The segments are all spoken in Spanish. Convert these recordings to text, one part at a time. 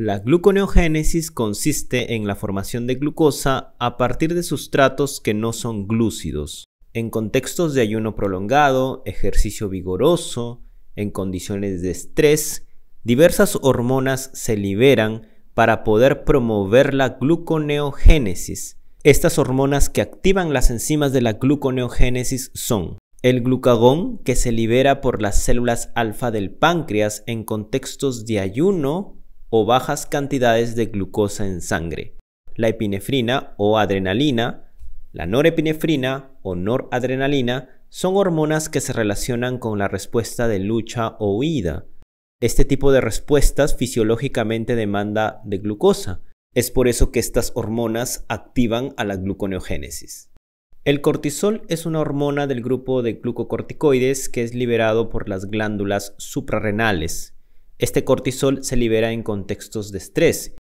La gluconeogénesis consiste en la formación de glucosa a partir de sustratos que no son glúcidos, en contextos de ayuno prolongado, ejercicio vigoroso, en condiciones de estrés, diversas hormonas se liberan para poder promover la gluconeogénesis. Estas hormonas que activan las enzimas de la gluconeogénesis son el glucagón que se libera por las células alfa del páncreas en contextos de ayuno o bajas cantidades de glucosa en sangre, la epinefrina o adrenalina, la norepinefrina o noradrenalina son hormonas que se relacionan con la respuesta de lucha o huida. Este tipo de respuestas fisiológicamente demanda de glucosa. Es por eso que estas hormonas activan a la gluconeogénesis. El cortisol es una hormona del grupo de glucocorticoides que es liberado por las glándulas suprarrenales, este cortisol se libera en contextos de estrés.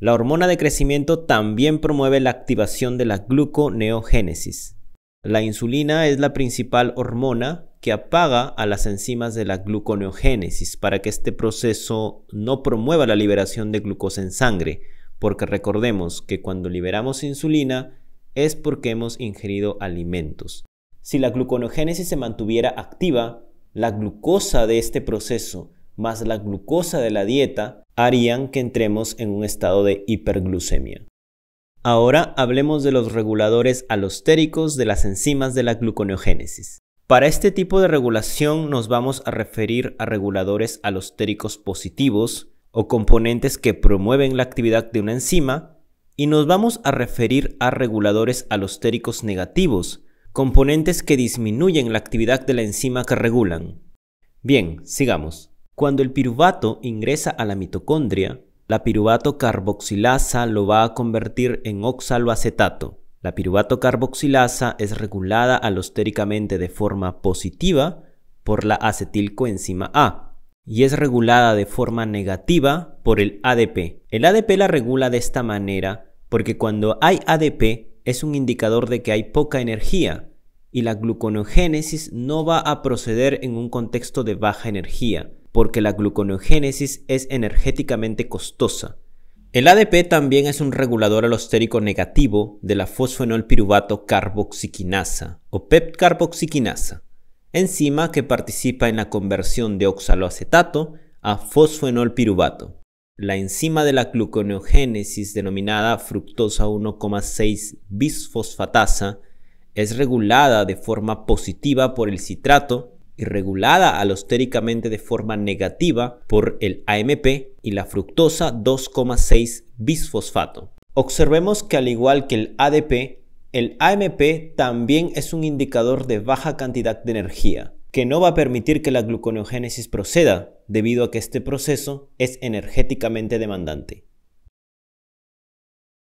La hormona de crecimiento también promueve la activación de la gluconeogénesis. La insulina es la principal hormona que apaga a las enzimas de la gluconeogénesis para que este proceso no promueva la liberación de glucosa en sangre, porque recordemos que cuando liberamos insulina es porque hemos ingerido alimentos. Si la gluconeogénesis se mantuviera activa, la glucosa de este proceso más la glucosa de la dieta harían que entremos en un estado de hiperglucemia. Ahora hablemos de los reguladores alostéricos de las enzimas de la gluconeogénesis. Para este tipo de regulación nos vamos a referir a reguladores alostéricos positivos o componentes que promueven la actividad de una enzima y nos vamos a referir a reguladores alostéricos negativos, componentes que disminuyen la actividad de la enzima que regulan. Bien, sigamos. Cuando el piruvato ingresa a la mitocondria, la piruvato carboxilasa lo va a convertir en oxaloacetato. La piruvato carboxilasa es regulada alostéricamente de forma positiva por la acetilcoenzima A y es regulada de forma negativa por el ADP. El ADP la regula de esta manera porque cuando hay ADP es un indicador de que hay poca energía y la gluconogénesis no va a proceder en un contexto de baja energía porque la gluconeogénesis es energéticamente costosa. El ADP también es un regulador alostérico negativo de la fosfenolpiruvato carboxiquinasa o pep carboxiquinasa, enzima que participa en la conversión de oxaloacetato a fosfenolpiruvato. La enzima de la gluconeogénesis denominada fructosa 1,6 bisfosfatasa es regulada de forma positiva por el citrato y regulada alostéricamente de forma negativa por el AMP y la fructosa 2,6 bisfosfato. Observemos que al igual que el ADP, el AMP también es un indicador de baja cantidad de energía, que no va a permitir que la gluconeogénesis proceda, debido a que este proceso es energéticamente demandante.